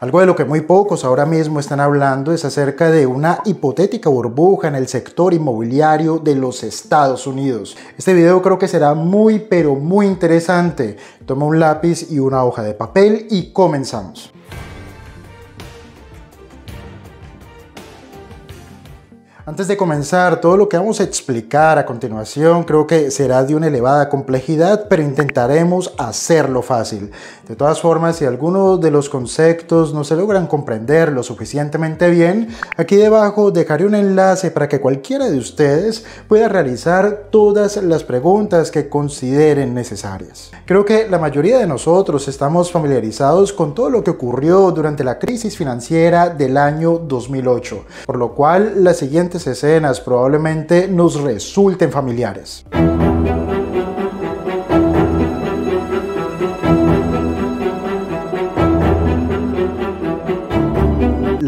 Algo de lo que muy pocos ahora mismo están hablando es acerca de una hipotética burbuja en el sector inmobiliario de los Estados Unidos. Este video creo que será muy pero muy interesante. Toma un lápiz y una hoja de papel y comenzamos. Antes de comenzar, todo lo que vamos a explicar a continuación creo que será de una elevada complejidad, pero intentaremos hacerlo fácil. De todas formas, si algunos de los conceptos no se logran comprender lo suficientemente bien, aquí debajo dejaré un enlace para que cualquiera de ustedes pueda realizar todas las preguntas que consideren necesarias. Creo que la mayoría de nosotros estamos familiarizados con todo lo que ocurrió durante la crisis financiera del año 2008, por lo cual la siguiente escenas probablemente nos resulten familiares.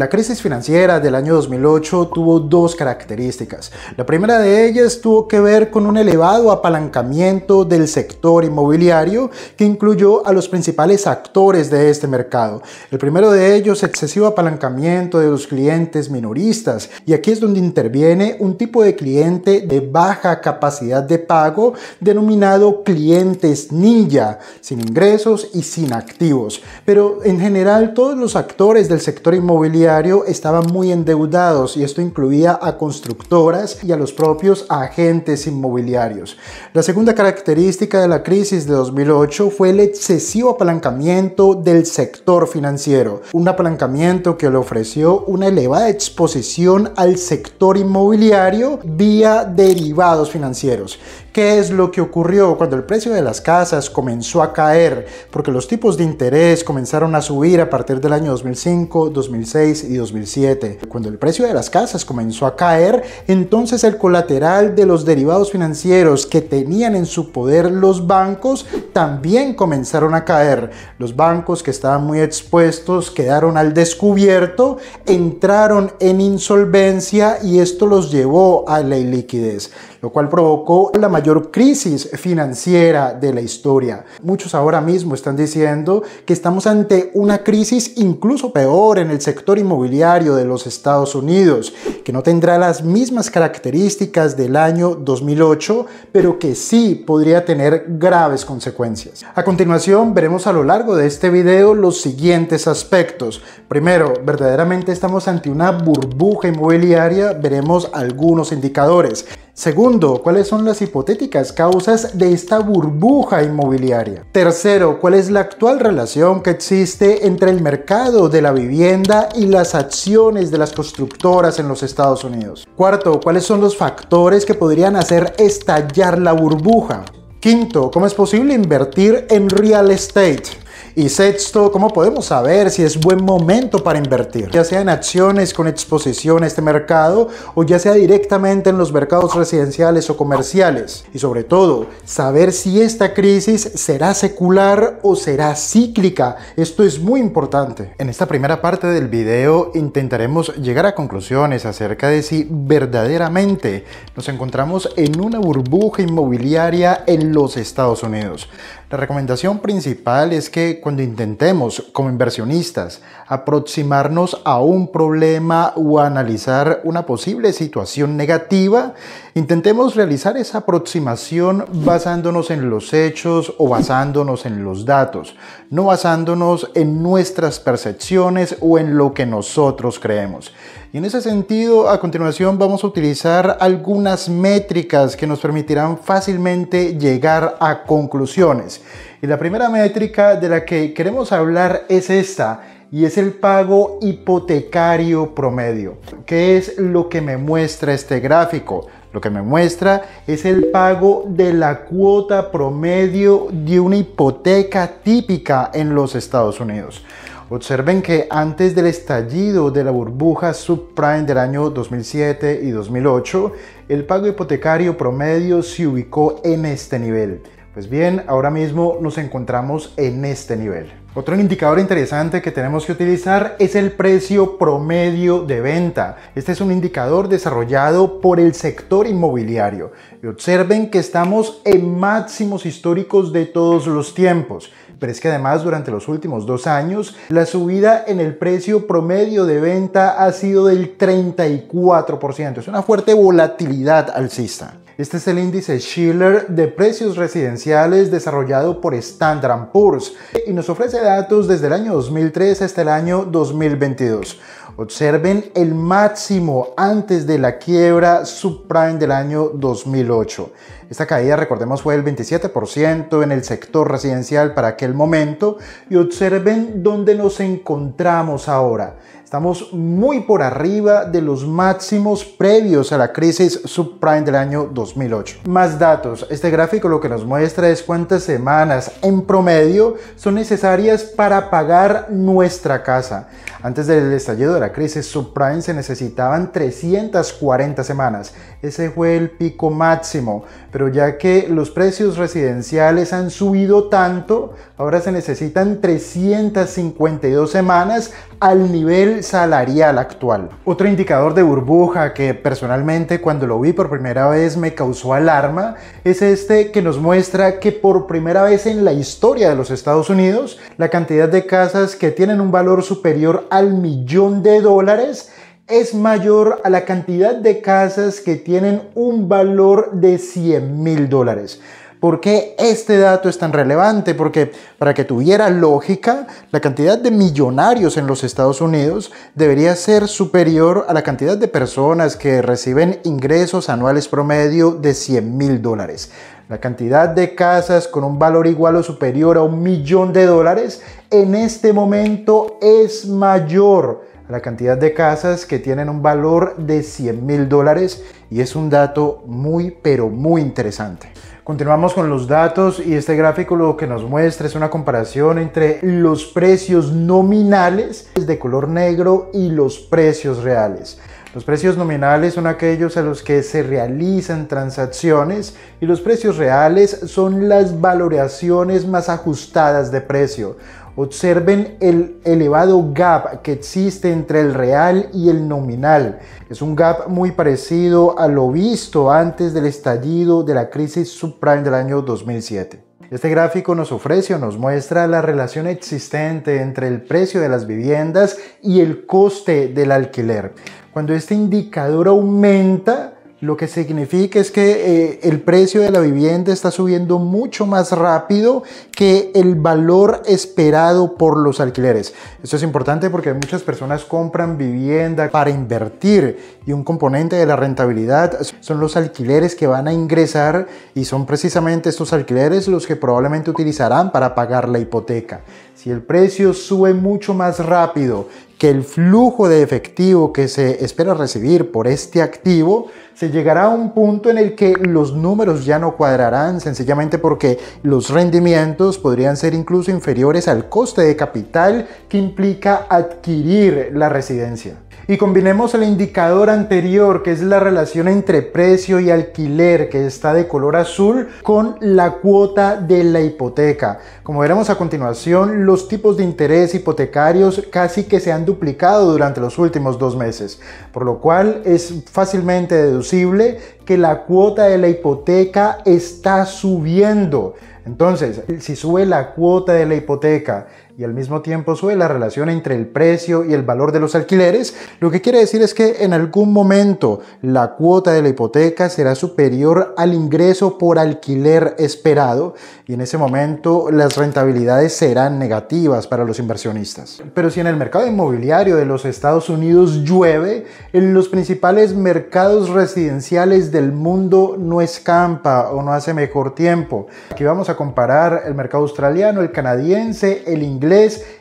La crisis financiera del año 2008 tuvo dos características. La primera de ellas tuvo que ver con un elevado apalancamiento del sector inmobiliario que incluyó a los principales actores de este mercado. El primero de ellos, excesivo apalancamiento de los clientes minoristas. Y aquí es donde interviene un tipo de cliente de baja capacidad de pago denominado clientes ninja, sin ingresos y sin activos. Pero en general todos los actores del sector inmobiliario estaban muy endeudados y esto incluía a constructoras y a los propios agentes inmobiliarios. La segunda característica de la crisis de 2008 fue el excesivo apalancamiento del sector financiero, un apalancamiento que le ofreció una elevada exposición al sector inmobiliario vía derivados financieros ¿Qué es lo que ocurrió cuando el precio de las casas comenzó a caer? Porque los tipos de interés comenzaron a subir a partir del año 2005, 2006 y 2007. Cuando el precio de las casas comenzó a caer, entonces el colateral de los derivados financieros que tenían en su poder los bancos también comenzaron a caer. Los bancos que estaban muy expuestos quedaron al descubierto, entraron en insolvencia y esto los llevó a la iliquidez lo cual provocó la mayor crisis financiera de la historia. Muchos ahora mismo están diciendo que estamos ante una crisis incluso peor en el sector inmobiliario de los Estados Unidos, que no tendrá las mismas características del año 2008, pero que sí podría tener graves consecuencias. A continuación veremos a lo largo de este video los siguientes aspectos. Primero, verdaderamente estamos ante una burbuja inmobiliaria, veremos algunos indicadores. Segundo, ¿cuáles son las hipotéticas causas de esta burbuja inmobiliaria? Tercero, ¿cuál es la actual relación que existe entre el mercado de la vivienda y las acciones de las constructoras en los Estados Unidos? Cuarto, ¿cuáles son los factores que podrían hacer estallar la burbuja? Quinto, ¿cómo es posible invertir en real estate? Y sexto, ¿cómo podemos saber si es buen momento para invertir? Ya sea en acciones con exposición a este mercado o ya sea directamente en los mercados residenciales o comerciales. Y sobre todo, saber si esta crisis será secular o será cíclica. Esto es muy importante. En esta primera parte del video intentaremos llegar a conclusiones acerca de si verdaderamente nos encontramos en una burbuja inmobiliaria en los Estados Unidos. La recomendación principal es que cuando intentemos como inversionistas aproximarnos a un problema o analizar una posible situación negativa, intentemos realizar esa aproximación basándonos en los hechos o basándonos en los datos, no basándonos en nuestras percepciones o en lo que nosotros creemos. Y en ese sentido, a continuación vamos a utilizar algunas métricas que nos permitirán fácilmente llegar a conclusiones. Y la primera métrica de la que queremos hablar es esta, y es el pago hipotecario promedio. ¿Qué es lo que me muestra este gráfico? Lo que me muestra es el pago de la cuota promedio de una hipoteca típica en los Estados Unidos. Observen que antes del estallido de la burbuja subprime del año 2007 y 2008, el pago hipotecario promedio se ubicó en este nivel. Pues bien, ahora mismo nos encontramos en este nivel. Otro indicador interesante que tenemos que utilizar es el precio promedio de venta. Este es un indicador desarrollado por el sector inmobiliario. Y observen que estamos en máximos históricos de todos los tiempos. Pero es que además durante los últimos dos años la subida en el precio promedio de venta ha sido del 34%. Es una fuerte volatilidad alcista. Este es el índice Schiller de precios residenciales desarrollado por Standard Poor's y nos ofrece datos desde el año 2003 hasta el año 2022. Observen el máximo antes de la quiebra subprime del año 2008. Esta caída, recordemos, fue del 27% en el sector residencial para aquel momento y observen dónde nos encontramos ahora. Estamos muy por arriba de los máximos previos a la crisis subprime del año 2008. Más datos. Este gráfico lo que nos muestra es cuántas semanas en promedio son necesarias para pagar nuestra casa. Antes del estallido de la crisis subprime se necesitaban 340 semanas. Ese fue el pico máximo. Pero ya que los precios residenciales han subido tanto, ahora se necesitan 352 semanas al nivel salarial actual. Otro indicador de burbuja que personalmente cuando lo vi por primera vez me causó alarma es este que nos muestra que por primera vez en la historia de los Estados Unidos la cantidad de casas que tienen un valor superior al millón de dólares es mayor a la cantidad de casas que tienen un valor de 100 mil dólares. ¿Por qué este dato es tan relevante? Porque para que tuviera lógica, la cantidad de millonarios en los Estados Unidos debería ser superior a la cantidad de personas que reciben ingresos anuales promedio de 100 mil dólares. La cantidad de casas con un valor igual o superior a un millón de dólares en este momento es mayor a la cantidad de casas que tienen un valor de 100 mil dólares y es un dato muy pero muy interesante. Continuamos con los datos y este gráfico lo que nos muestra es una comparación entre los precios nominales de color negro y los precios reales. Los precios nominales son aquellos a los que se realizan transacciones y los precios reales son las valoraciones más ajustadas de precio. Observen el elevado gap que existe entre el real y el nominal. Es un gap muy parecido a lo visto antes del estallido de la crisis subprime del año 2007. Este gráfico nos ofrece o nos muestra la relación existente entre el precio de las viviendas y el coste del alquiler. Cuando este indicador aumenta, lo que significa es que eh, el precio de la vivienda está subiendo mucho más rápido que el valor esperado por los alquileres. Esto es importante porque muchas personas compran vivienda para invertir y un componente de la rentabilidad son los alquileres que van a ingresar y son precisamente estos alquileres los que probablemente utilizarán para pagar la hipoteca. Si el precio sube mucho más rápido que el flujo de efectivo que se espera recibir por este activo se llegará a un punto en el que los números ya no cuadrarán, sencillamente porque los rendimientos podrían ser incluso inferiores al coste de capital que implica adquirir la residencia y combinemos el indicador anterior, que es la relación entre precio y alquiler, que está de color azul, con la cuota de la hipoteca. Como veremos a continuación, los tipos de interés hipotecarios casi que se han duplicado durante los últimos dos meses, por lo cual es fácilmente deducible que la cuota de la hipoteca está subiendo. Entonces, si sube la cuota de la hipoteca y al mismo tiempo sube la relación entre el precio y el valor de los alquileres, lo que quiere decir es que en algún momento la cuota de la hipoteca será superior al ingreso por alquiler esperado y en ese momento las rentabilidades serán negativas para los inversionistas. Pero si en el mercado inmobiliario de los Estados Unidos llueve, en los principales mercados residenciales del mundo no escampa o no hace mejor tiempo. Aquí vamos a comparar el mercado australiano, el canadiense, el inglés,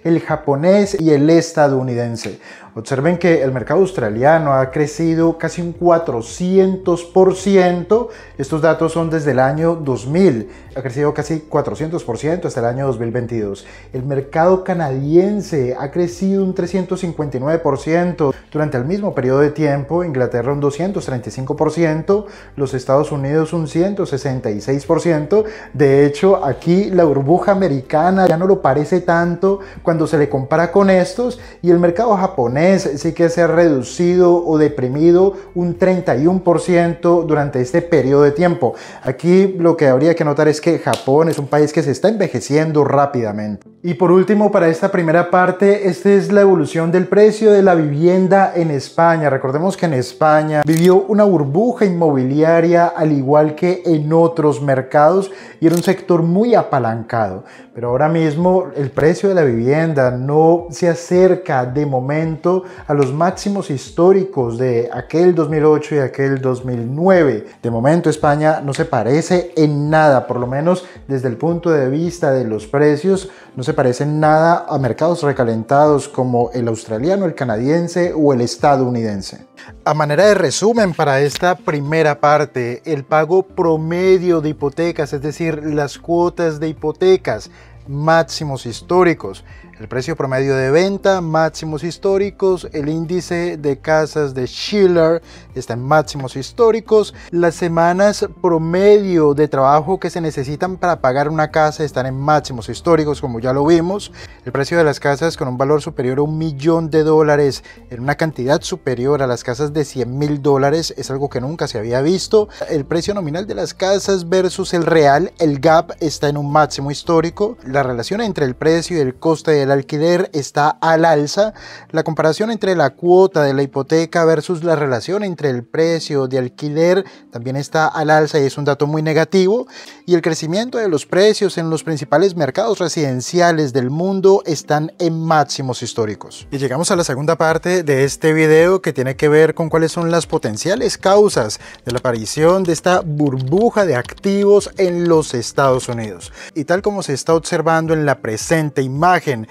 el japonés y el estadounidense. Observen que el mercado australiano ha crecido casi un 400%. Estos datos son desde el año 2000. Ha crecido casi 400% hasta el año 2022. El mercado canadiense ha crecido un 359%. Durante el mismo periodo de tiempo, Inglaterra un 235%, los Estados Unidos un 166%. De hecho, aquí la burbuja americana ya no lo parece tanto cuando se le compara con estos y el mercado japonés sí que se ha reducido o deprimido un 31% durante este periodo de tiempo. Aquí lo que habría que notar es que Japón es un país que se está envejeciendo rápidamente. Y por último, para esta primera parte, esta es la evolución del precio de la vivienda en España. Recordemos que en España vivió una burbuja inmobiliaria al igual que en otros mercados y era un sector muy apalancado. Pero ahora mismo el precio de la vivienda no se acerca de momento a los máximos históricos de aquel 2008 y aquel 2009. De momento España no se parece en nada, por lo menos desde el punto de vista de los precios, no se parece en nada a mercados recalentados como el australiano, el canadiense o el estadounidense. A manera de resumen para esta primera parte, el pago promedio de hipotecas, es decir, las cuotas de hipotecas, máximos históricos el precio promedio de venta, máximos históricos, el índice de casas de Schiller está en máximos históricos, las semanas promedio de trabajo que se necesitan para pagar una casa están en máximos históricos, como ya lo vimos, el precio de las casas con un valor superior a un millón de dólares, en una cantidad superior a las casas de 100 mil dólares, es algo que nunca se había visto, el precio nominal de las casas versus el real, el gap está en un máximo histórico, la relación entre el precio y el coste de el alquiler está al alza, la comparación entre la cuota de la hipoteca versus la relación entre el precio de alquiler también está al alza y es un dato muy negativo, y el crecimiento de los precios en los principales mercados residenciales del mundo están en máximos históricos. Y llegamos a la segunda parte de este video que tiene que ver con cuáles son las potenciales causas de la aparición de esta burbuja de activos en los Estados Unidos. Y tal como se está observando en la presente imagen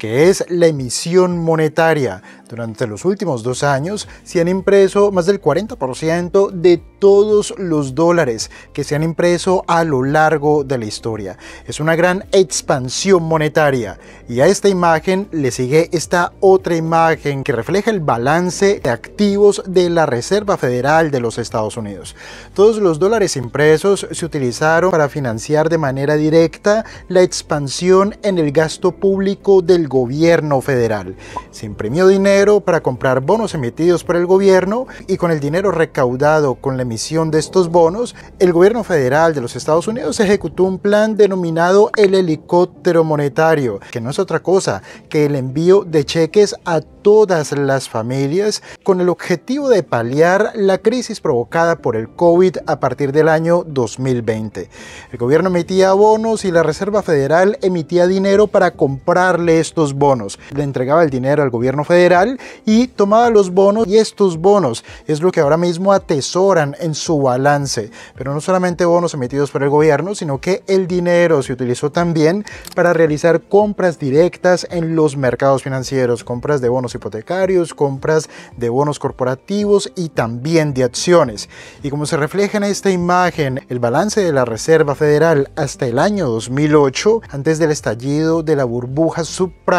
que es la emisión monetaria. Durante los últimos dos años se han impreso más del 40% de todos los dólares que se han impreso a lo largo de la historia. Es una gran expansión monetaria y a esta imagen le sigue esta otra imagen que refleja el balance de activos de la Reserva Federal de los Estados Unidos. Todos los dólares impresos se utilizaron para financiar de manera directa la expansión en el gasto público del gobierno federal. Se imprimió dinero para comprar bonos emitidos por el gobierno y con el dinero recaudado con la emisión de estos bonos, el gobierno federal de los Estados Unidos ejecutó un plan denominado el helicóptero monetario, que no es otra cosa que el envío de cheques a todas las familias con el objetivo de paliar la crisis provocada por el COVID a partir del año 2020. El gobierno emitía bonos y la Reserva Federal emitía dinero para comprarle estos bonos. Le entregaba el dinero al gobierno federal y tomaba los bonos y estos bonos es lo que ahora mismo atesoran en su balance. Pero no solamente bonos emitidos por el gobierno, sino que el dinero se utilizó también para realizar compras directas en los mercados financieros, compras de bonos hipotecarios, compras de bonos corporativos y también de acciones. Y como se refleja en esta imagen, el balance de la Reserva Federal hasta el año 2008, antes del estallido de la burbuja subprime,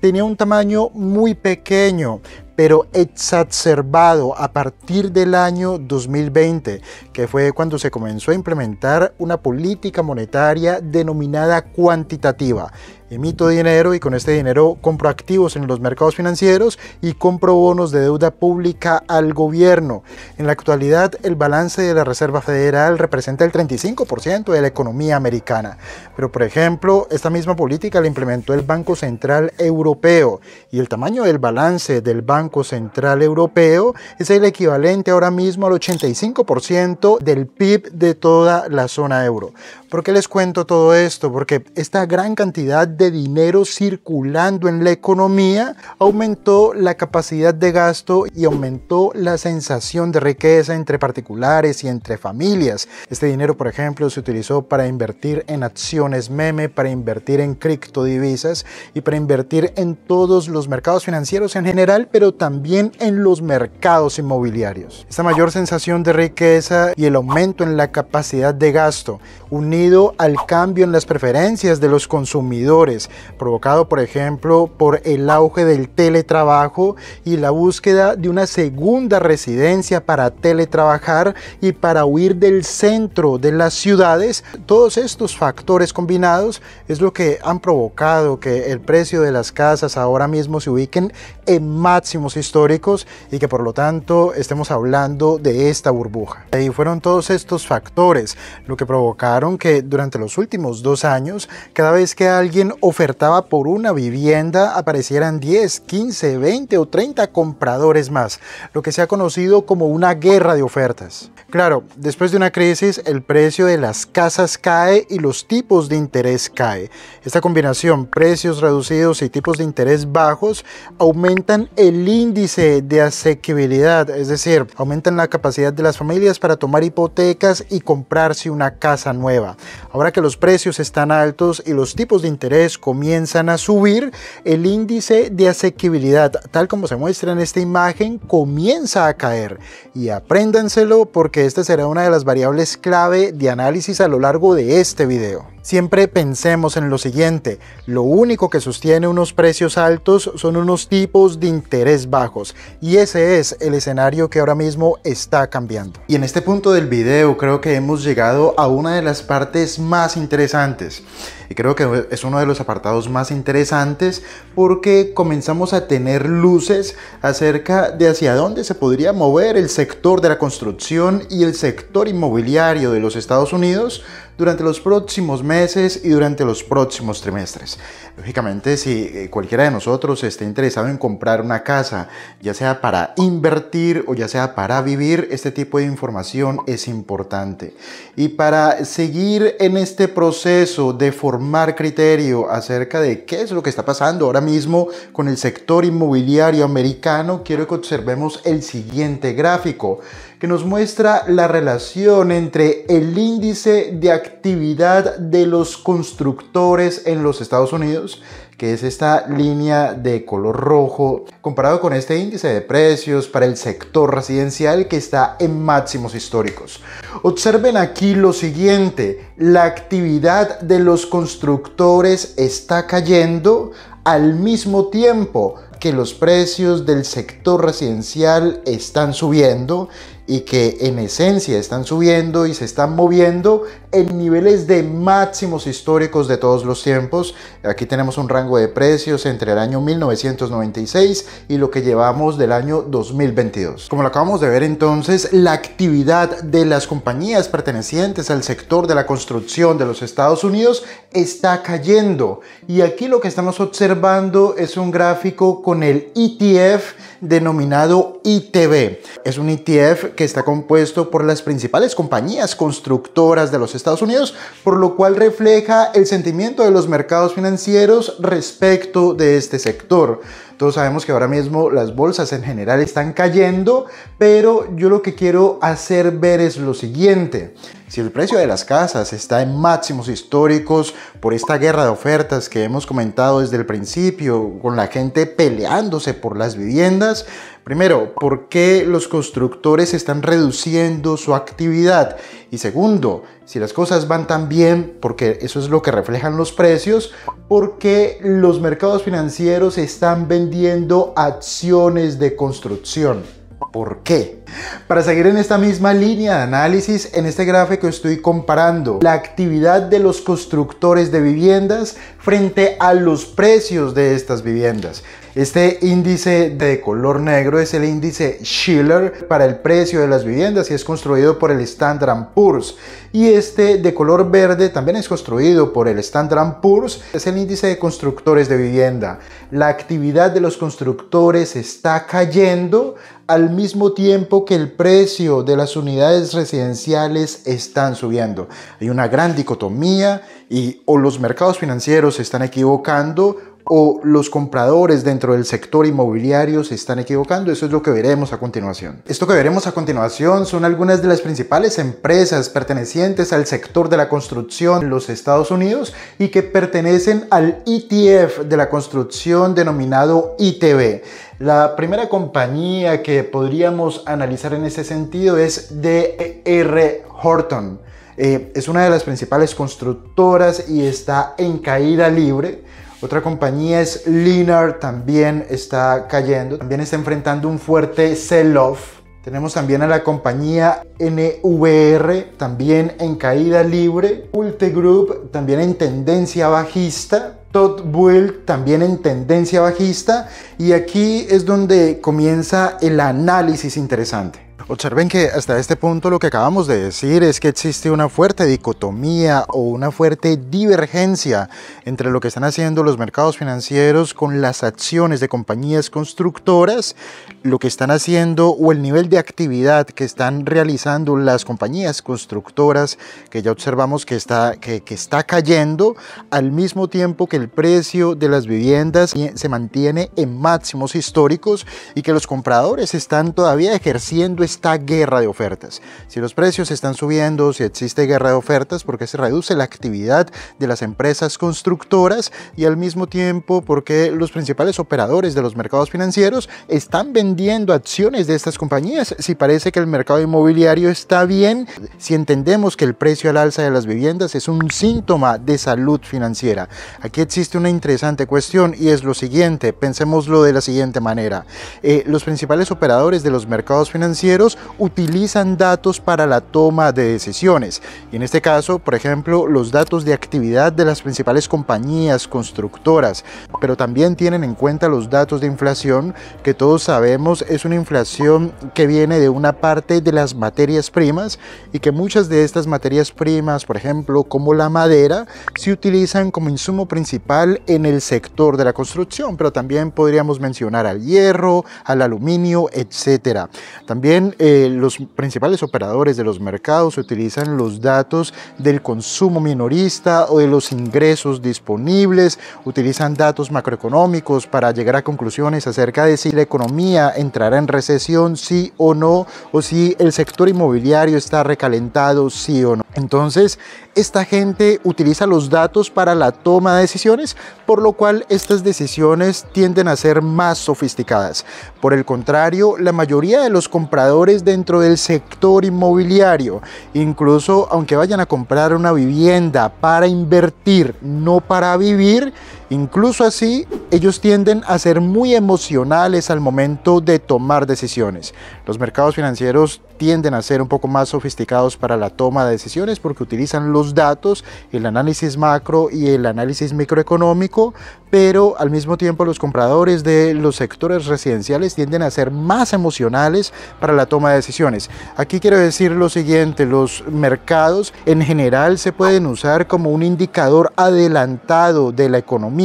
tenía un tamaño muy pequeño, pero exacerbado a partir del año 2020, que fue cuando se comenzó a implementar una política monetaria denominada cuantitativa. Emito dinero y con este dinero compro activos en los mercados financieros y compro bonos de deuda pública al gobierno. En la actualidad, el balance de la Reserva Federal representa el 35% de la economía americana. Pero, por ejemplo, esta misma política la implementó el Banco Central Europeo y el tamaño del balance del Banco Central Europeo es el equivalente ahora mismo al 85% del PIB de toda la zona euro. ¿Por qué les cuento todo esto? Porque esta gran cantidad de dinero circulando en la economía aumentó la capacidad de gasto y aumentó la sensación de riqueza entre particulares y entre familias. Este dinero, por ejemplo, se utilizó para invertir en acciones meme, para invertir en criptodivisas y para invertir en todos los mercados financieros en general, pero también en los mercados inmobiliarios. Esta mayor sensación de riqueza y el aumento en la capacidad de gasto, unido al cambio en las preferencias de los consumidores, provocado por ejemplo por el auge del teletrabajo y la búsqueda de una segunda residencia para teletrabajar y para huir del centro de las ciudades, todos estos factores combinados es lo que han provocado que el precio de las casas ahora mismo se ubiquen en máximo históricos y que por lo tanto estemos hablando de esta burbuja. y fueron todos estos factores lo que provocaron que durante los últimos dos años, cada vez que alguien ofertaba por una vivienda, aparecieran 10, 15, 20 o 30 compradores más, lo que se ha conocido como una guerra de ofertas. Claro, después de una crisis el precio de las casas cae y los tipos de interés cae. Esta combinación, precios reducidos y tipos de interés bajos, aumentan el índice de asequibilidad, es decir, aumentan la capacidad de las familias para tomar hipotecas y comprarse una casa nueva. Ahora que los precios están altos y los tipos de interés comienzan a subir, el índice de asequibilidad, tal como se muestra en esta imagen, comienza a caer. Y apréndanselo porque esta será una de las variables clave de análisis a lo largo de este video. Siempre pensemos en lo siguiente, lo único que sostiene unos precios altos son unos tipos de interés bajos y ese es el escenario que ahora mismo está cambiando. Y en este punto del video creo que hemos llegado a una de las partes más interesantes. Y creo que es uno de los apartados más interesantes porque comenzamos a tener luces acerca de hacia dónde se podría mover el sector de la construcción y el sector inmobiliario de los Estados Unidos durante los próximos meses y durante los próximos trimestres. Lógicamente, si eh, cualquiera de nosotros esté interesado en comprar una casa, ya sea para invertir o ya sea para vivir, este tipo de información es importante. Y para seguir en este proceso de formar criterio acerca de qué es lo que está pasando ahora mismo con el sector inmobiliario americano, quiero que observemos el siguiente gráfico que nos muestra la relación entre el índice de actividad de los constructores en los Estados Unidos, que es esta línea de color rojo, comparado con este índice de precios para el sector residencial que está en máximos históricos. Observen aquí lo siguiente, la actividad de los constructores está cayendo al mismo tiempo que los precios del sector residencial están subiendo y que en esencia están subiendo y se están moviendo en niveles de máximos históricos de todos los tiempos. Aquí tenemos un rango de precios entre el año 1996 y lo que llevamos del año 2022. Como lo acabamos de ver entonces, la actividad de las compañías pertenecientes al sector de la construcción de los Estados Unidos está cayendo y aquí lo que estamos observando es un gráfico con el ETF denominado ITB. Es un ETF que está compuesto por las principales compañías constructoras de los Estados Unidos, por lo cual refleja el sentimiento de los mercados financieros respecto de este sector. Todos sabemos que ahora mismo las bolsas en general están cayendo, pero yo lo que quiero hacer ver es lo siguiente. Si el precio de las casas está en máximos históricos por esta guerra de ofertas que hemos comentado desde el principio, con la gente peleándose por las viviendas, Primero, ¿por qué los constructores están reduciendo su actividad? Y segundo, si las cosas van tan bien, porque eso es lo que reflejan los precios, ¿por qué los mercados financieros están vendiendo acciones de construcción? ¿Por qué? Para seguir en esta misma línea de análisis, en este gráfico estoy comparando la actividad de los constructores de viviendas frente a los precios de estas viviendas. Este índice de color negro es el índice Schiller para el precio de las viviendas y es construido por el Standard Poor's. Y este de color verde también es construido por el Standard Poor's, es el índice de constructores de vivienda. La actividad de los constructores está cayendo al mismo tiempo que el precio de las unidades residenciales están subiendo. Hay una gran dicotomía y o los mercados financieros se están equivocando o los compradores dentro del sector inmobiliario se están equivocando. Eso es lo que veremos a continuación. Esto que veremos a continuación son algunas de las principales empresas pertenecientes al sector de la construcción en los Estados Unidos y que pertenecen al ETF de la construcción denominado ITB. E la primera compañía que podríamos analizar en ese sentido es DR Horton. Eh, es una de las principales constructoras y está en caída libre otra compañía es Linear, también está cayendo. También está enfrentando un fuerte sell-off. Tenemos también a la compañía NVR, también en caída libre. Ulte Group, también en tendencia bajista. Todd Build también en tendencia bajista. Y aquí es donde comienza el análisis interesante. Observen que hasta este punto lo que acabamos de decir es que existe una fuerte dicotomía o una fuerte divergencia entre lo que están haciendo los mercados financieros con las acciones de compañías constructoras, lo que están haciendo o el nivel de actividad que están realizando las compañías constructoras, que ya observamos que está, que, está cayendo, al mismo tiempo que el precio de las viviendas se mantiene en máximos históricos y que los compradores están todavía ejerciendo esta guerra de ofertas. Si los precios están subiendo, si existe guerra de ofertas, porque se reduce la actividad de las empresas constructoras y al mismo tiempo porque los principales operadores de los mercados financieros están vendiendo acciones de estas compañías. Si parece que el mercado inmobiliario está bien, si entendemos que el precio al alza de las viviendas es un síntoma de salud financiera. Aquí existe una interesante cuestión y es lo siguiente, pensemoslo de la siguiente manera. Eh, los principales operadores de los mercados financieros utilizan datos para la toma de decisiones. Y en este caso, por ejemplo, los datos de actividad de las principales compañías constructoras, pero también tienen en cuenta los datos de inflación, que todos sabemos es una inflación que viene de una parte de las materias primas y que muchas de estas materias primas, por ejemplo, como la madera, se utilizan como insumo principal en el sector de la construcción, pero también podríamos mencionar al hierro, al aluminio, etcétera. También eh, los principales operadores de los mercados, utilizan los datos del consumo minorista o de los ingresos disponibles, utilizan datos macroeconómicos para llegar a conclusiones acerca de si la economía entrará en recesión, sí o no, o si el sector inmobiliario está recalentado, sí o no. Entonces, esta gente utiliza los datos para la toma de decisiones, por lo cual estas decisiones tienden a ser más sofisticadas. Por el contrario, la mayoría de los compradores dentro del sector inmobiliario. Incluso aunque vayan a comprar una vivienda para invertir, no para vivir, Incluso así, ellos tienden a ser muy emocionales al momento de tomar decisiones. Los mercados financieros tienden a ser un poco más sofisticados para la toma de decisiones porque utilizan los datos, el análisis macro y el análisis microeconómico, pero al mismo tiempo los compradores de los sectores residenciales tienden a ser más emocionales para la toma de decisiones. Aquí quiero decir lo siguiente, los mercados en general se pueden usar como un indicador adelantado de la economía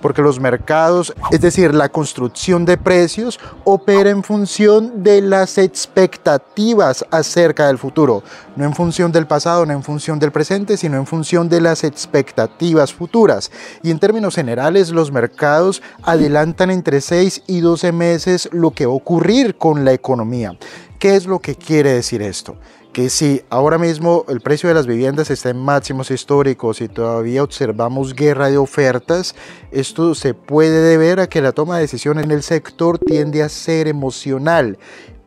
porque los mercados, es decir, la construcción de precios, opera en función de las expectativas acerca del futuro, no en función del pasado, no en función del presente, sino en función de las expectativas futuras. Y en términos generales, los mercados adelantan entre 6 y 12 meses lo que va a ocurrir con la economía. ¿Qué es lo que quiere decir esto? que si ahora mismo el precio de las viviendas está en máximos históricos y todavía observamos guerra de ofertas, esto se puede deber a que la toma de decisiones en el sector tiende a ser emocional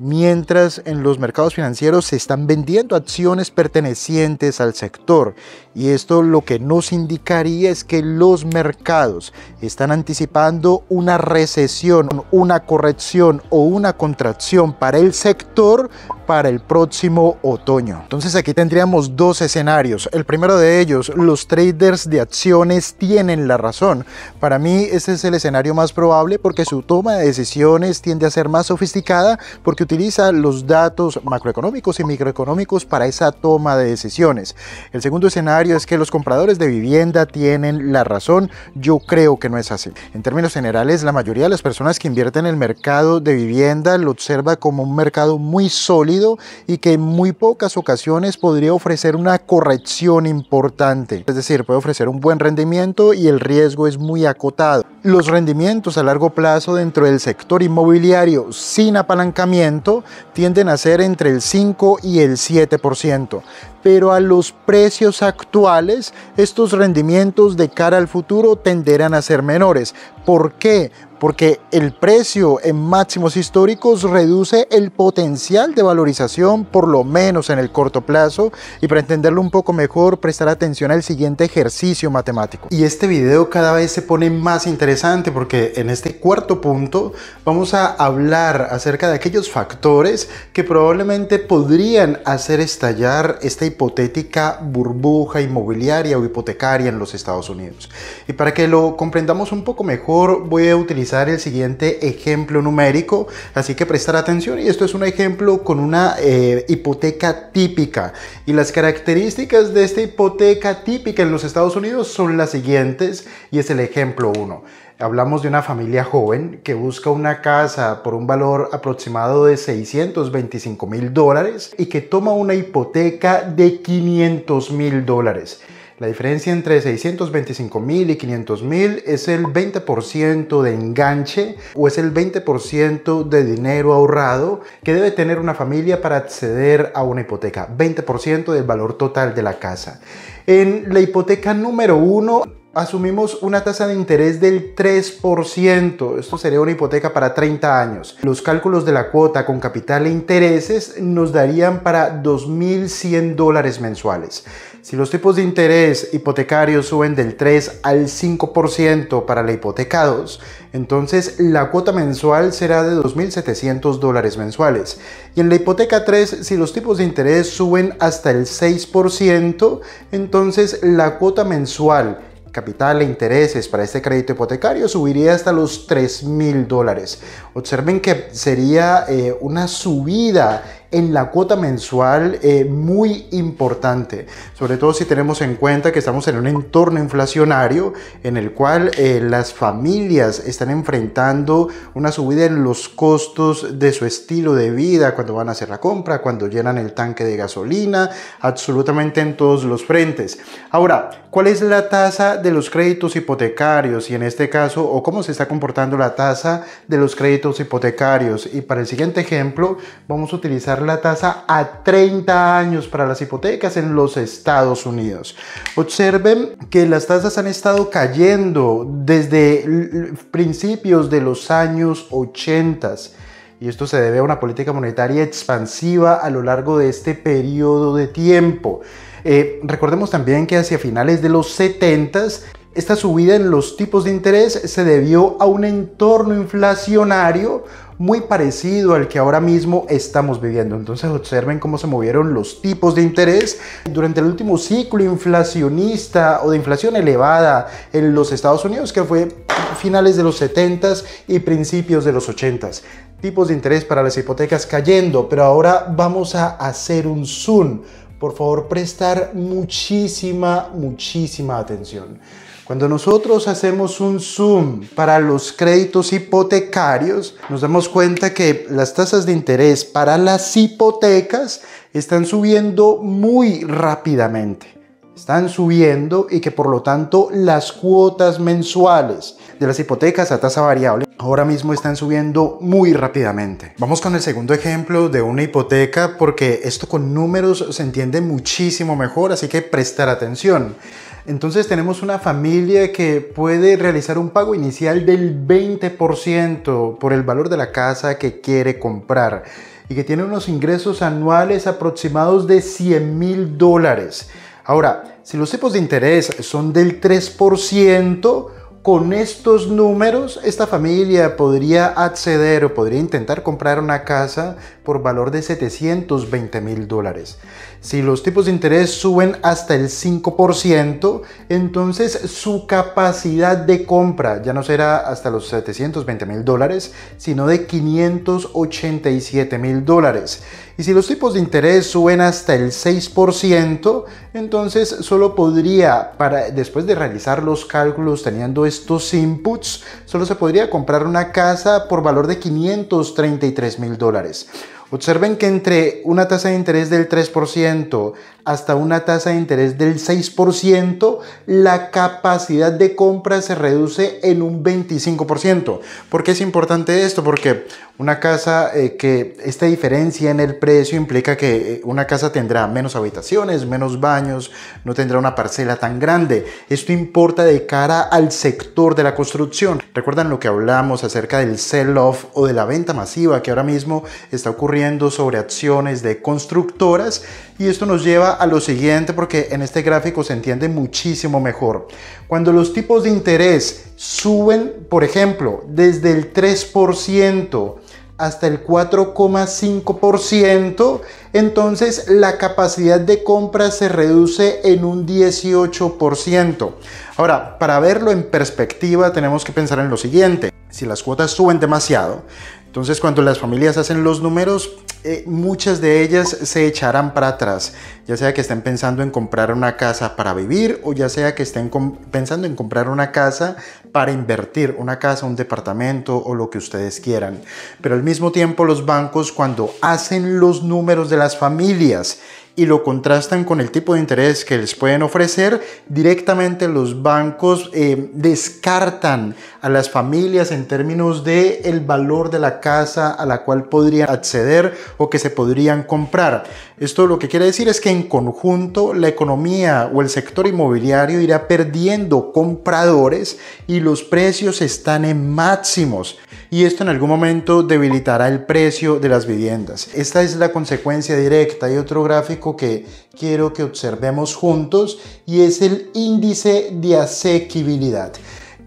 mientras en los mercados financieros se están vendiendo acciones pertenecientes al sector. Y esto lo que nos indicaría es que los mercados están anticipando una recesión, una corrección o una contracción para el sector para el próximo otoño. Entonces aquí tendríamos dos escenarios. El primero de ellos, los traders de acciones tienen la razón. Para mí este es el escenario más probable porque su toma de decisiones tiende a ser más sofisticada porque utiliza los datos macroeconómicos y microeconómicos para esa toma de decisiones. El segundo escenario es que los compradores de vivienda tienen la razón. Yo creo que no es así. En términos generales, la mayoría de las personas que invierten en el mercado de vivienda lo observa como un mercado muy sólido y que en muy pocas ocasiones podría ofrecer una corrección importante. Es decir, puede ofrecer un buen rendimiento y el riesgo es muy acotado. Los rendimientos a largo plazo dentro del sector inmobiliario sin apalancamiento tienden a ser entre el 5 y el 7%, pero a los precios actuales estos rendimientos de cara al futuro tenderán a ser menores. ¿Por qué? porque el precio en máximos históricos reduce el potencial de valorización, por lo menos en el corto plazo, y para entenderlo un poco mejor, prestar atención al siguiente ejercicio matemático. Y este video cada vez se pone más interesante porque en este cuarto punto vamos a hablar acerca de aquellos factores que probablemente podrían hacer estallar esta hipotética burbuja inmobiliaria o hipotecaria en los Estados Unidos. Y para que lo comprendamos un poco mejor, voy a utilizar el siguiente ejemplo numérico, así que prestar atención y esto es un ejemplo con una eh, hipoteca típica y las características de esta hipoteca típica en los Estados Unidos son las siguientes y es el ejemplo 1. Hablamos de una familia joven que busca una casa por un valor aproximado de 625 mil dólares y que toma una hipoteca de 500 mil dólares. La diferencia entre 625 mil y 500 mil es el 20% de enganche o es el 20% de dinero ahorrado que debe tener una familia para acceder a una hipoteca. 20% del valor total de la casa. En la hipoteca número 1 asumimos una tasa de interés del 3%. Esto sería una hipoteca para 30 años. Los cálculos de la cuota con capital e intereses nos darían para 2.100 dólares mensuales. Si los tipos de interés hipotecarios suben del 3 al 5% para la hipotecados, entonces la cuota mensual será de 2.700 dólares mensuales. Y en la hipoteca 3, si los tipos de interés suben hasta el 6%, entonces la cuota mensual capital e intereses para este crédito hipotecario subiría hasta los 3.000 dólares. Observen que sería eh, una subida en la cuota mensual eh, muy importante, sobre todo si tenemos en cuenta que estamos en un entorno inflacionario en el cual eh, las familias están enfrentando una subida en los costos de su estilo de vida cuando van a hacer la compra, cuando llenan el tanque de gasolina, absolutamente en todos los frentes. Ahora, ¿cuál es la tasa de los créditos hipotecarios y en este caso, o cómo se está comportando la tasa de los créditos hipotecarios? Y para el siguiente ejemplo, vamos a utilizar la tasa a 30 años para las hipotecas en los Estados Unidos. Observen que las tasas han estado cayendo desde principios de los años 80 y esto se debe a una política monetaria expansiva a lo largo de este periodo de tiempo. Eh, recordemos también que hacia finales de los 70 esta subida en los tipos de interés se debió a un entorno inflacionario muy parecido al que ahora mismo estamos viviendo. Entonces observen cómo se movieron los tipos de interés durante el último ciclo inflacionista o de inflación elevada en los Estados Unidos, que fue finales de los 70s y principios de los 80s. Tipos de interés para las hipotecas cayendo, pero ahora vamos a hacer un zoom por favor prestar muchísima, muchísima atención. Cuando nosotros hacemos un zoom para los créditos hipotecarios, nos damos cuenta que las tasas de interés para las hipotecas están subiendo muy rápidamente están subiendo y que por lo tanto las cuotas mensuales de las hipotecas a tasa variable ahora mismo están subiendo muy rápidamente. Vamos con el segundo ejemplo de una hipoteca porque esto con números se entiende muchísimo mejor, así que prestar atención. Entonces tenemos una familia que puede realizar un pago inicial del 20% por el valor de la casa que quiere comprar y que tiene unos ingresos anuales aproximados de 100 mil dólares. Ahora, si los tipos de interés son del 3%, con estos números esta familia podría acceder o podría intentar comprar una casa por valor de 720 mil dólares. Si los tipos de interés suben hasta el 5%, entonces su capacidad de compra ya no será hasta los 720 mil dólares, sino de 587 mil dólares. Y si los tipos de interés suben hasta el 6%, entonces solo podría, para, después de realizar los cálculos teniendo estos inputs, solo se podría comprar una casa por valor de 533 mil dólares. Observen que entre una tasa de interés del 3% hasta una tasa de interés del 6%, la capacidad de compra se reduce en un 25%. ¿Por qué es importante esto? Porque una casa eh, que esta diferencia en el precio implica que eh, una casa tendrá menos habitaciones, menos baños, no tendrá una parcela tan grande. Esto importa de cara al sector de la construcción. ¿Recuerdan lo que hablamos acerca del sell-off o de la venta masiva que ahora mismo está ocurriendo sobre acciones de constructoras? Y esto nos lleva a lo siguiente porque en este gráfico se entiende muchísimo mejor. Cuando los tipos de interés suben, por ejemplo, desde el 3% hasta el 4,5%, entonces la capacidad de compra se reduce en un 18%. Ahora, para verlo en perspectiva, tenemos que pensar en lo siguiente. Si las cuotas suben demasiado, entonces cuando las familias hacen los números, eh, muchas de ellas se echarán para atrás, ya sea que estén pensando en comprar una casa para vivir o ya sea que estén pensando en comprar una casa para invertir, una casa, un departamento o lo que ustedes quieran. Pero al mismo tiempo los bancos cuando hacen los números de las familias y lo contrastan con el tipo de interés que les pueden ofrecer, directamente los bancos eh, descartan a las familias en términos de el valor de la casa a la cual podrían acceder o que se podrían comprar. Esto lo que quiere decir es que en conjunto la economía o el sector inmobiliario irá perdiendo compradores y los precios están en máximos y esto en algún momento debilitará el precio de las viviendas. Esta es la consecuencia directa. y otro gráfico que quiero que observemos juntos y es el índice de asequibilidad.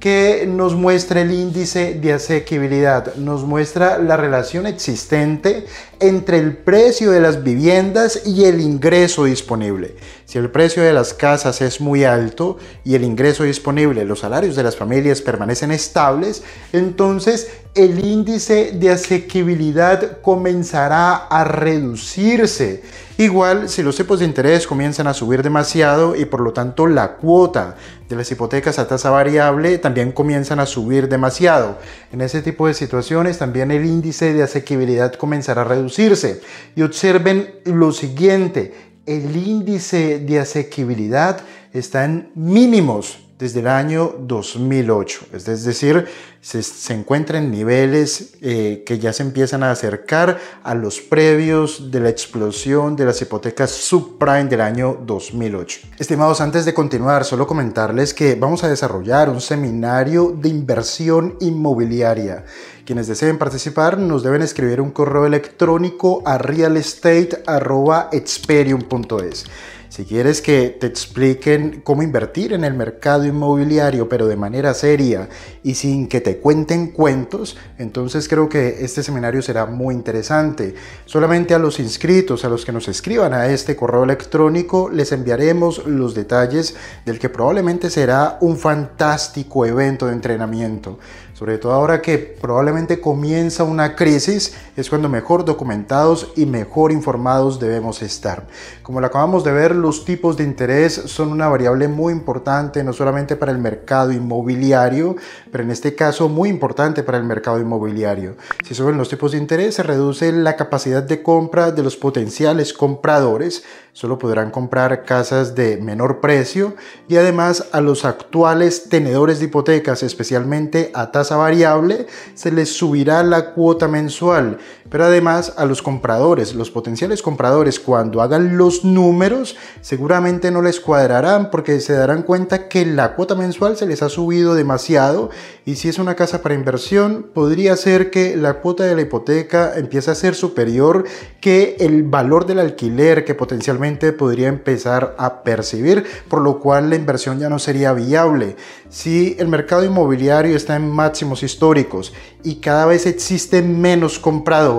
que nos muestra el índice de asequibilidad? Nos muestra la relación existente entre el precio de las viviendas y el ingreso disponible. Si el precio de las casas es muy alto y el ingreso disponible, los salarios de las familias permanecen estables, entonces el índice de asequibilidad comenzará a reducirse. Igual, si los tipos de interés comienzan a subir demasiado y por lo tanto la cuota de las hipotecas a tasa variable también comienzan a subir demasiado. En ese tipo de situaciones también el índice de asequibilidad comenzará a reducirse. Y observen lo siguiente, el índice de asequibilidad está en mínimos desde el año 2008. Es decir, se, encuentran encuentra en niveles eh, que ya se empiezan a acercar a los previos de la explosión de las hipotecas subprime del año 2008. Estimados, antes de continuar, solo comentarles que vamos a desarrollar un seminario de inversión inmobiliaria. Quienes deseen participar nos deben escribir un correo electrónico a realestate.experium.es. Si quieres que te expliquen cómo invertir en el mercado inmobiliario, pero de manera seria y sin que te cuenten cuentos, entonces creo que este seminario será muy interesante. Solamente a los inscritos, a los que nos escriban a este correo electrónico, les enviaremos los detalles del que probablemente será un fantástico evento de entrenamiento. Sobre todo ahora que probablemente comienza una crisis, es cuando mejor documentados y mejor informados debemos estar. Como lo acabamos de ver, los tipos de interés son una variable muy importante, no solamente para el mercado inmobiliario, pero en este caso muy importante para el mercado inmobiliario. Si suben los tipos de interés, se reduce la capacidad de compra de los potenciales compradores Solo podrán comprar casas de menor precio y además a los actuales tenedores de hipotecas, especialmente a tasa variable, se les subirá la cuota mensual pero además a los compradores, los potenciales compradores, cuando hagan los números, seguramente no les cuadrarán porque se darán cuenta que la cuota mensual se les ha subido demasiado y si es una casa para inversión, podría ser que la cuota de la hipoteca empiece a ser superior que el valor del alquiler que potencialmente podría empezar a percibir, por lo cual la inversión ya no sería viable. Si el mercado inmobiliario está en máximos históricos y cada vez existen menos compradores,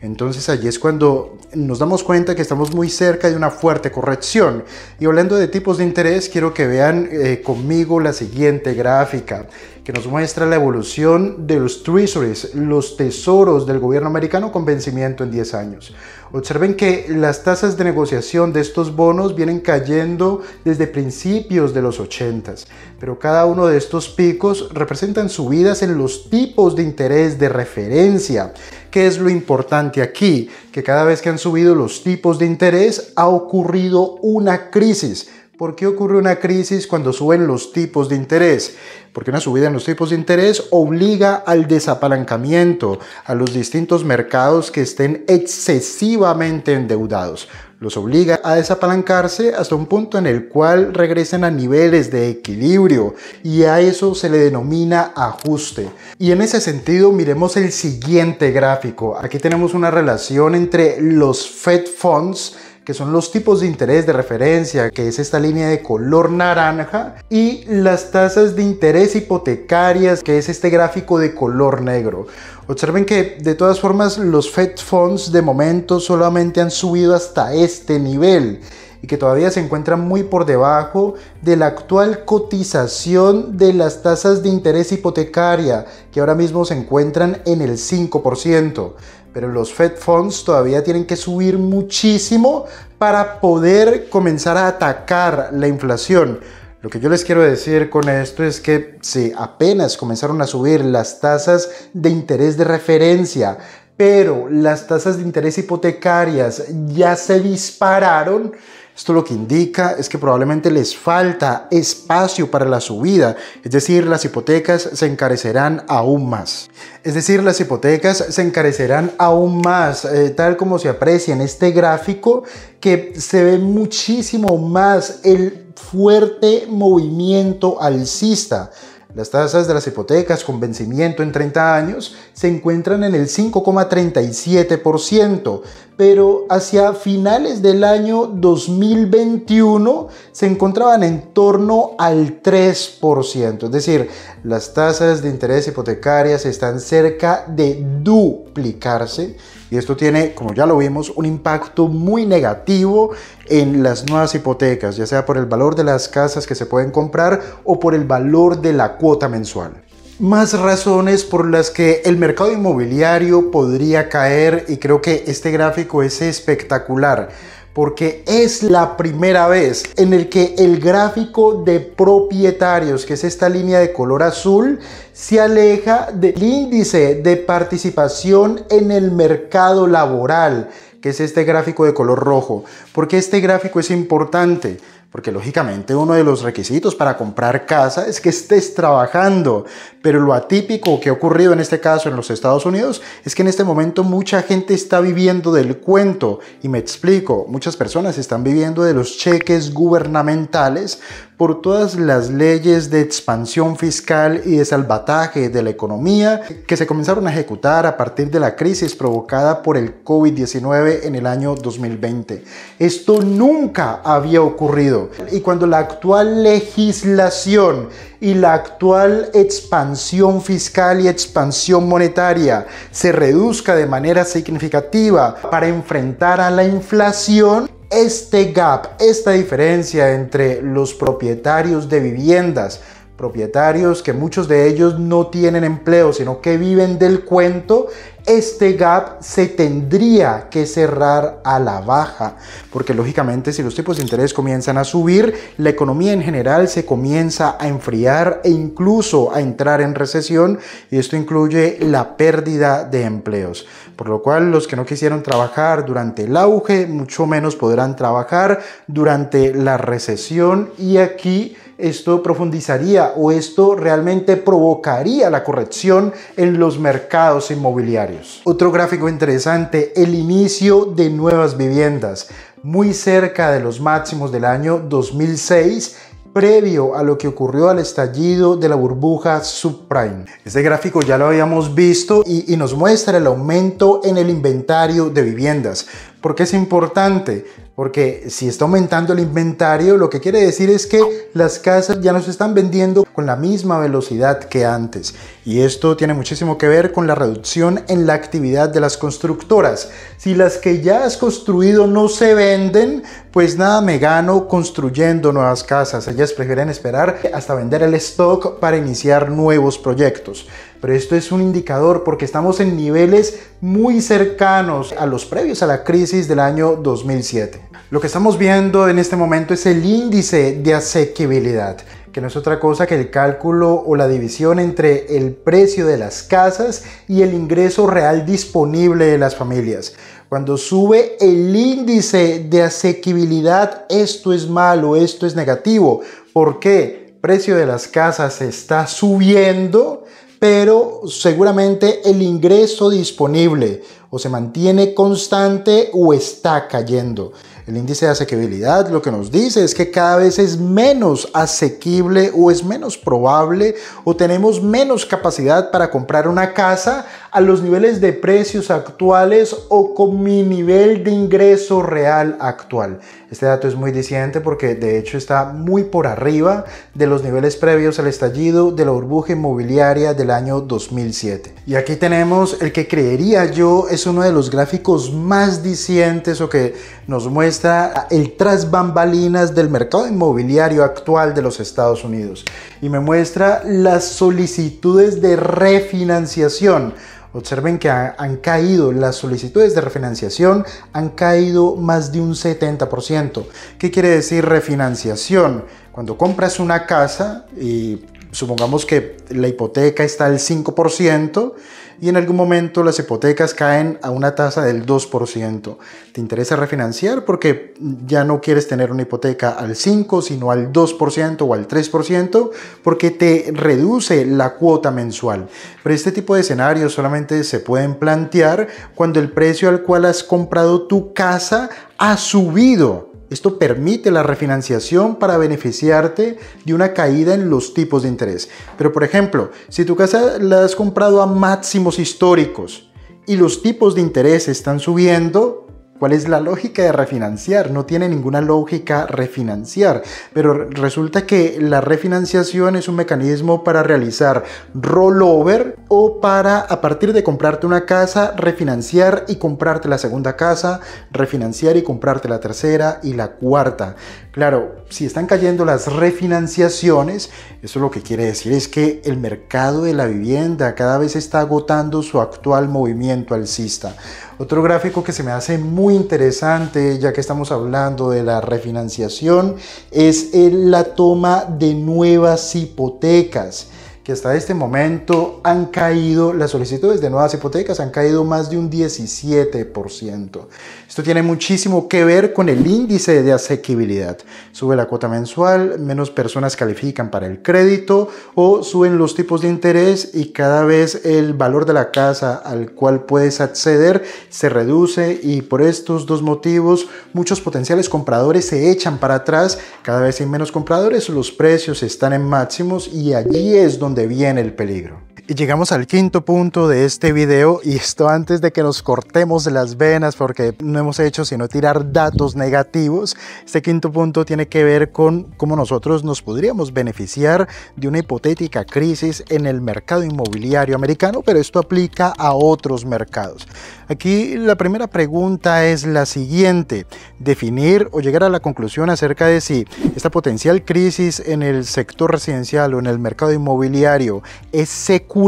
entonces allí es cuando nos damos cuenta que estamos muy cerca de una fuerte corrección. Y hablando de tipos de interés, quiero que vean eh, conmigo la siguiente gráfica que nos muestra la evolución de los treasuries, los tesoros del gobierno americano con vencimiento en 10 años. Observen que las tasas de negociación de estos bonos vienen cayendo desde principios de los 80, pero cada uno de estos picos representan subidas en los tipos de interés de referencia. ¿Qué es lo importante aquí? Que cada vez que han subido los tipos de interés ha ocurrido una crisis ¿Por qué ocurre una crisis cuando suben los tipos de interés? Porque una subida en los tipos de interés obliga al desapalancamiento, a los distintos mercados que estén excesivamente endeudados. Los obliga a desapalancarse hasta un punto en el cual regresen a niveles de equilibrio y a eso se le denomina ajuste. Y en ese sentido miremos el siguiente gráfico. Aquí tenemos una relación entre los Fed Funds que son los tipos de interés de referencia, que es esta línea de color naranja, y las tasas de interés hipotecarias, que es este gráfico de color negro. Observen que de todas formas los Fed Funds de momento solamente han subido hasta este nivel y que todavía se encuentran muy por debajo de la actual cotización de las tasas de interés hipotecaria, que ahora mismo se encuentran en el 5% pero los Fed Funds todavía tienen que subir muchísimo para poder comenzar a atacar la inflación. Lo que yo les quiero decir con esto es que sí, apenas comenzaron a subir las tasas de interés de referencia, pero las tasas de interés hipotecarias ya se dispararon esto lo que indica es que probablemente les falta espacio para la subida, es decir, las hipotecas se encarecerán aún más. Es decir, las hipotecas se encarecerán aún más, eh, tal como se aprecia en este gráfico, que se ve muchísimo más el fuerte movimiento alcista las tasas de las hipotecas con vencimiento en 30 años se encuentran en el 5,37%, pero hacia finales del año 2021 se encontraban en torno al 3%. Es decir, las tasas de interés hipotecarias están cerca de duplicarse y esto tiene, como ya lo vimos, un impacto muy negativo en las nuevas hipotecas, ya sea por el valor de las casas que se pueden comprar o por el valor de la cuota mensual más razones por las que el mercado inmobiliario podría caer y creo que este gráfico es espectacular porque es la primera vez en el que el gráfico de propietarios, que es esta línea de color azul, se aleja del índice de participación en el mercado laboral, que es este gráfico de color rojo. porque este gráfico es importante? Porque lógicamente uno de los requisitos para comprar casa es que estés trabajando. Pero lo atípico que ha ocurrido en este caso en los Estados Unidos es que en este momento mucha gente está viviendo del cuento. Y me explico, muchas personas están viviendo de los cheques gubernamentales por todas las leyes de expansión fiscal y de salvataje de la economía que se comenzaron a ejecutar a partir de la crisis provocada por el COVID-19 en el año 2020. Esto nunca había ocurrido y cuando la actual legislación y la actual expansión fiscal y expansión monetaria se reduzca de manera significativa para enfrentar a la inflación, este gap, esta diferencia entre los propietarios de viviendas, propietarios que muchos de ellos no tienen empleo, sino que viven del cuento, este gap se tendría que cerrar a la baja, porque lógicamente si los tipos de interés comienzan a subir, la economía en general se comienza a enfriar e incluso a entrar en recesión y esto incluye la pérdida de empleos, por lo cual los que no quisieron trabajar durante el auge, mucho menos podrán trabajar durante la recesión y aquí esto profundizaría o esto realmente provocaría la corrección en los mercados inmobiliarios. Otro gráfico interesante, el inicio de nuevas viviendas, muy cerca de los máximos del año 2006 previo a lo que ocurrió al estallido de la burbuja subprime. Este gráfico ya lo habíamos visto y, nos muestra el aumento en el inventario de viviendas. porque es importante? Porque si está aumentando el inventario, lo que quiere decir es que las casas ya no se están vendiendo con la misma velocidad que antes. Y esto tiene muchísimo que ver con la reducción en la actividad de las constructoras. Si las que ya has construido no se venden, pues nada me gano construyendo nuevas casas. Ellas prefieren esperar hasta vender el stock para iniciar nuevos proyectos. Pero esto es un indicador porque estamos en niveles muy cercanos a los previos a la crisis del año 2007. Lo que estamos viendo en este momento es el índice de asequibilidad, que no es otra cosa que el cálculo o la división entre el precio de las casas y el ingreso real disponible de las familias. Cuando sube el índice de asequibilidad, esto es malo, esto es negativo. porque El precio de las casas está subiendo, pero seguramente el ingreso disponible o se mantiene constante o está cayendo. El índice de asequibilidad lo que nos dice es que cada vez es menos asequible o es menos probable o tenemos menos capacidad para comprar una casa a los niveles de precios actuales o con mi nivel de ingreso real actual. Este dato es muy disidente porque de hecho está muy por arriba de los niveles previos al estallido de la burbuja inmobiliaria del año 2007. Y aquí tenemos el que creería yo es uno de los gráficos más disidentes o que nos muestra el tras bambalinas del mercado inmobiliario actual de los Estados Unidos y me muestra las solicitudes de refinanciación Observen que han caído las solicitudes de refinanciación, han caído más de un 70%. ¿Qué quiere decir refinanciación? Cuando compras una casa y supongamos que la hipoteca está al 5%, y en algún momento las hipotecas caen a una tasa del 2%. Te interesa refinanciar porque ya no quieres tener una hipoteca al 5, sino al 2% o al 3% porque te reduce la cuota mensual. Pero este tipo de escenarios solamente se pueden plantear cuando el precio al cual has comprado tu casa ha subido esto permite la refinanciación para beneficiarte de una caída en los tipos de interés. Pero por ejemplo, si tu casa la has comprado a máximos históricos y los tipos de interés están subiendo, ¿Cuál es la lógica de refinanciar? No tiene ninguna lógica refinanciar, pero resulta que la refinanciación es un mecanismo para realizar rollover o para, a partir de comprarte una casa, refinanciar y comprarte la segunda casa, refinanciar y comprarte la tercera y la cuarta. Claro, si están cayendo las refinanciaciones, eso lo que quiere decir es que el mercado de la vivienda cada vez está agotando su actual movimiento alcista. Otro gráfico que se me hace muy interesante, ya que estamos hablando de la refinanciación, es la toma de nuevas hipotecas que hasta este momento han caído, las solicitudes de nuevas hipotecas han caído más de un 17%. Esto tiene muchísimo que ver con el índice de asequibilidad. Sube la cuota mensual, menos personas califican para el crédito o suben los tipos de interés y cada vez el valor de la casa al cual puedes acceder se reduce y por estos dos motivos muchos potenciales compradores se echan para atrás, cada vez hay menos compradores, los precios están en máximos y allí es donde de viene el peligro llegamos al quinto punto de este video y esto antes de que nos cortemos las venas porque no hemos hecho sino tirar datos negativos. Este quinto punto tiene que ver con cómo nosotros nos podríamos beneficiar de una hipotética crisis en el mercado inmobiliario americano, pero esto aplica a otros mercados. Aquí la primera pregunta es la siguiente, definir o llegar a la conclusión acerca de si esta potencial crisis en el sector residencial o en el mercado inmobiliario es secundaria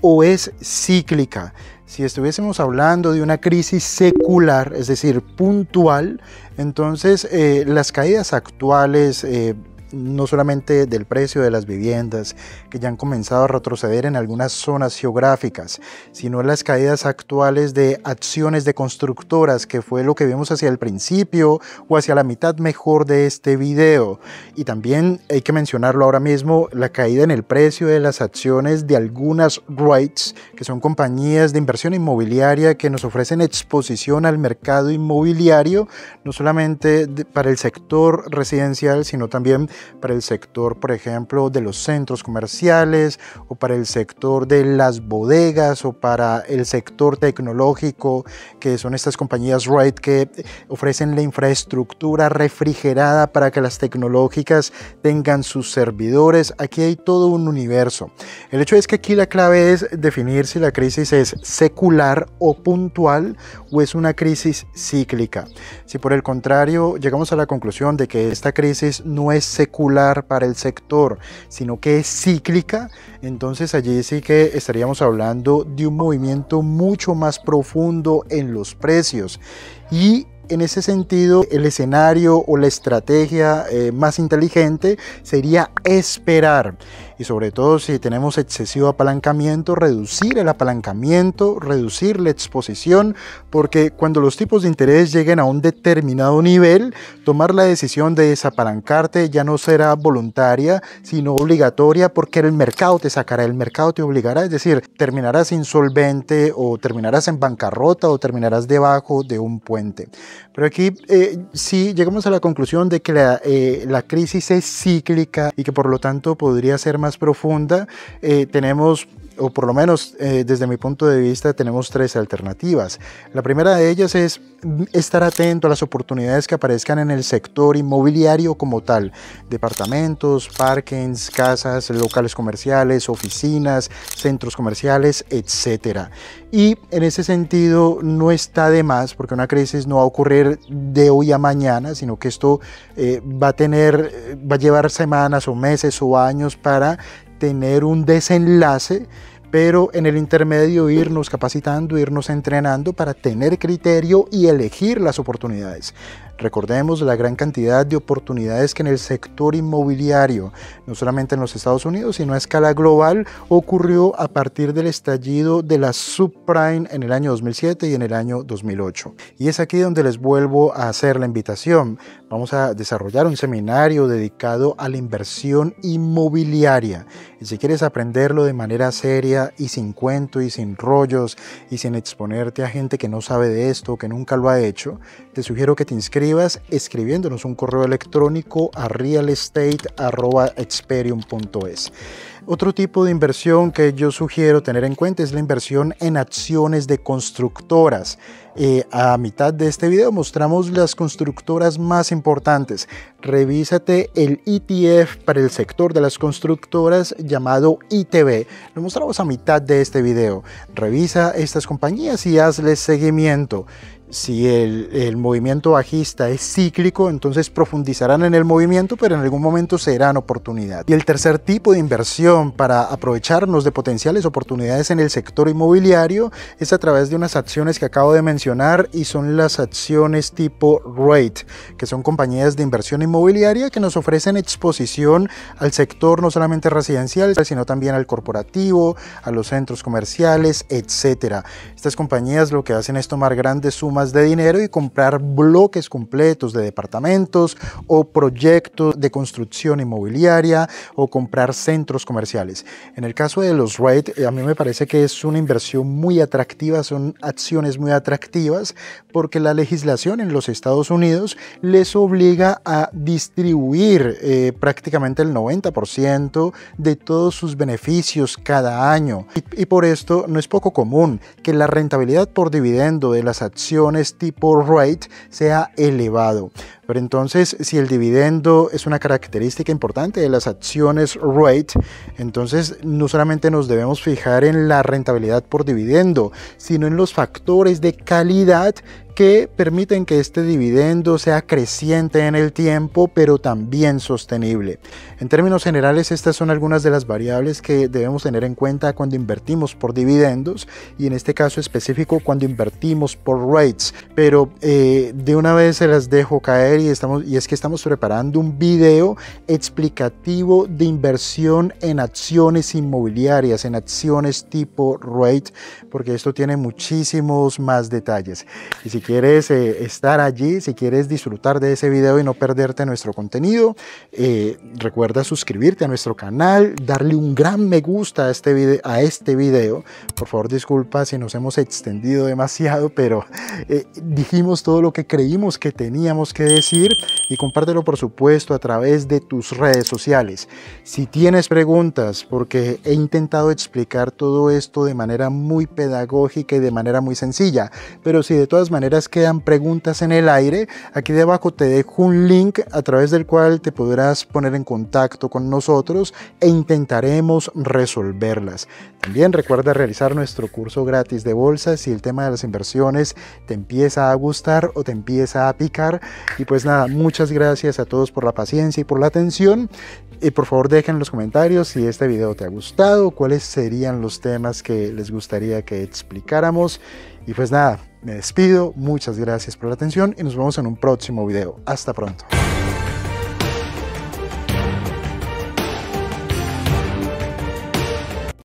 o es cíclica. Si estuviésemos hablando de una crisis secular, es decir, puntual, entonces eh, las caídas actuales... Eh, no solamente del precio de las viviendas, que ya han comenzado a retroceder en algunas zonas geográficas, sino las caídas actuales de acciones de constructoras, que fue lo que vimos hacia el principio o hacia la mitad mejor de este video. Y también hay que mencionarlo ahora mismo, la caída en el precio de las acciones de algunas rights, que son compañías de inversión inmobiliaria que nos ofrecen exposición al mercado inmobiliario, no solamente para el sector residencial, sino también para el sector, por ejemplo, de los centros comerciales o para el sector de las bodegas o para el sector tecnológico, que son estas compañías Right que ofrecen la infraestructura refrigerada para que las tecnológicas tengan sus servidores. Aquí hay todo un universo. El hecho es que aquí la clave es definir si la crisis es secular o puntual o es una crisis cíclica. Si por el contrario llegamos a la conclusión de que esta crisis no es secular, para el sector, sino que es cíclica, entonces allí sí que estaríamos hablando de un movimiento mucho más profundo en los precios. Y en ese sentido, el escenario o la estrategia eh, más inteligente sería esperar y sobre todo si tenemos excesivo apalancamiento, reducir el apalancamiento, reducir la exposición, porque cuando los tipos de interés lleguen a un determinado nivel, tomar la decisión de desapalancarte ya no será voluntaria, sino obligatoria, porque el mercado te sacará, el mercado te obligará, es decir, terminarás insolvente o terminarás en bancarrota o terminarás debajo de un puente. Pero aquí eh, sí llegamos a la conclusión de que la, eh, la crisis es cíclica y que por lo tanto podría ser más profunda. Eh, tenemos o por lo menos eh, desde mi punto de vista, tenemos tres alternativas. La primera de ellas es estar atento a las oportunidades que aparezcan en el sector inmobiliario como tal. Departamentos, parkings, casas, locales comerciales, oficinas, centros comerciales, etc. Y en ese sentido no está de más, porque una crisis no va a ocurrir de hoy a mañana, sino que esto eh, va a tener, va a llevar semanas o meses o años para tener un desenlace, pero en el intermedio irnos capacitando, irnos entrenando para tener criterio y elegir las oportunidades. Recordemos la gran cantidad de oportunidades que en el sector inmobiliario, no solamente en los Estados Unidos, sino a escala global, ocurrió a partir del estallido de la subprime en el año 2007 y en el año 2008. Y es aquí donde les vuelvo a hacer la invitación vamos a desarrollar un seminario dedicado a la inversión inmobiliaria. si quieres aprenderlo de manera seria y sin cuento y sin rollos y sin exponerte a gente que no sabe de esto, que nunca lo ha hecho, te sugiero que te inscribas escribiéndonos un correo electrónico a realestate.experium.es. Otro tipo de inversión que yo sugiero tener en cuenta es la inversión en acciones de constructoras. Eh, a mitad de este video mostramos las constructoras más importantes. Revísate el ETF para el sector de las constructoras llamado ITB. E Lo mostramos a mitad de este video. Revisa estas compañías y hazles seguimiento. Si el, el movimiento bajista es cíclico, entonces profundizarán en el movimiento, pero en algún momento serán oportunidad. Y el tercer tipo de inversión para aprovecharnos de potenciales oportunidades en el sector inmobiliario es a través de unas acciones que acabo de mencionar y son las acciones tipo REIT, que son compañías de inversión inmobiliaria que nos ofrecen exposición al sector no solamente residencial, sino también al corporativo, a los centros comerciales, etc. Estas compañías lo que hacen es tomar grandes sumas de dinero y comprar bloques completos de departamentos o proyectos de construcción inmobiliaria o comprar centros comerciales. En el caso de los REIT, a mí me parece que es una inversión muy atractiva, son acciones muy atractivas porque la legislación en los Estados Unidos les obliga a distribuir eh, prácticamente el 90% de todos sus beneficios cada año. Y, por esto no es poco común que la rentabilidad por dividendo de las acciones tipo rate sea elevado. Pero entonces, si el dividendo es una característica importante de las acciones rate, entonces no solamente nos debemos fijar en la rentabilidad por dividendo, sino en los factores de calidad que permiten que este dividendo sea creciente en el tiempo, pero también sostenible. En términos generales, estas son algunas de las variables que debemos tener en cuenta cuando invertimos por dividendos y en este caso específico cuando invertimos por rates. Pero eh, de una vez se las dejo caer y, estamos, y es que estamos preparando un video explicativo de inversión en acciones inmobiliarias, en acciones tipo rate, porque esto tiene muchísimos más detalles quieres eh, estar allí, si quieres disfrutar de ese video y no perderte nuestro contenido, eh, recuerda suscribirte a nuestro canal, darle un gran me gusta a este, este video, Por favor, disculpa si nos hemos extendido demasiado, pero eh, dijimos todo lo que creímos que teníamos que decir y compártelo, por supuesto, a través de tus redes sociales. Si tienes preguntas, porque he intentado explicar todo esto de manera muy pedagógica y de manera muy sencilla, pero si de todas maneras quedan preguntas en el aire. Aquí debajo te dejo un link a través del cual te podrás poner en contacto con nosotros e intentaremos resolverlas. También recuerda realizar nuestro curso gratis de bolsa si el tema de las inversiones te empieza a gustar o te empieza a picar. Y pues nada, muchas gracias a todos por la paciencia y por la atención. Y por favor dejen en los comentarios si este video te ha gustado, cuáles serían los temas que les gustaría que explicáramos y pues nada, me despido, muchas gracias por la atención y nos vemos en un próximo video. Hasta pronto.